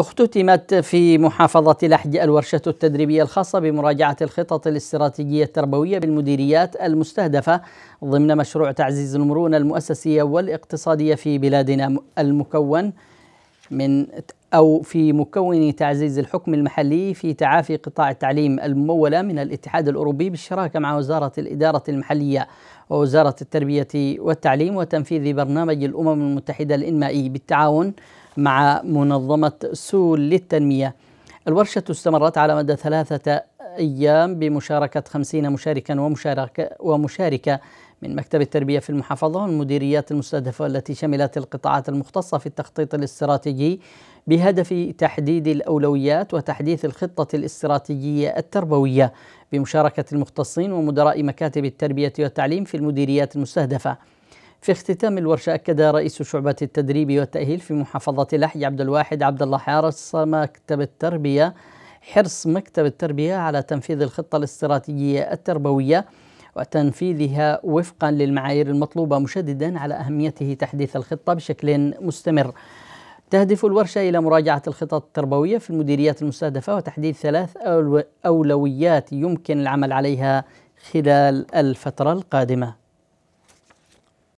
اختتمت في محافظة لحج الورشة التدريبية الخاصة بمراجعة الخطط الاستراتيجية التربوية بالمديريات المستهدفة ضمن مشروع تعزيز المرونة المؤسسية والاقتصادية في بلادنا المكون من أو في مكون تعزيز الحكم المحلي في تعافي قطاع التعليم الممولة من الاتحاد الأوروبي بالشراكة مع وزارة الإدارة المحلية ووزارة التربية والتعليم وتنفيذ برنامج الأمم المتحدة الإنمائي بالتعاون مع منظمة سول للتنمية الورشة استمرت على مدى ثلاثة أيام بمشاركة خمسين مشاركا ومشاركة, ومشاركة من مكتب التربية في المحافظة والمديريات المستهدفة التي شملت القطاعات المختصة في التخطيط الاستراتيجي بهدف تحديد الأولويات وتحديث الخطة الاستراتيجية التربوية بمشاركة المختصين ومدراء مكاتب التربية والتعليم في المديريات المستهدفة في اختتام الورشة أكد رئيس شعبة التدريب والتأهيل في محافظة لحج عبد الواحد عبد الله حارس مكتب التربية حرص مكتب التربية على تنفيذ الخطة الاستراتيجية التربوية وتنفيذها وفقا للمعايير المطلوبة مشددا على أهميته تحديث الخطة بشكل مستمر تهدف الورشة إلى مراجعة الخطط التربوية في المديريات المستهدفة وتحديد ثلاث أولويات يمكن العمل عليها خلال الفترة القادمة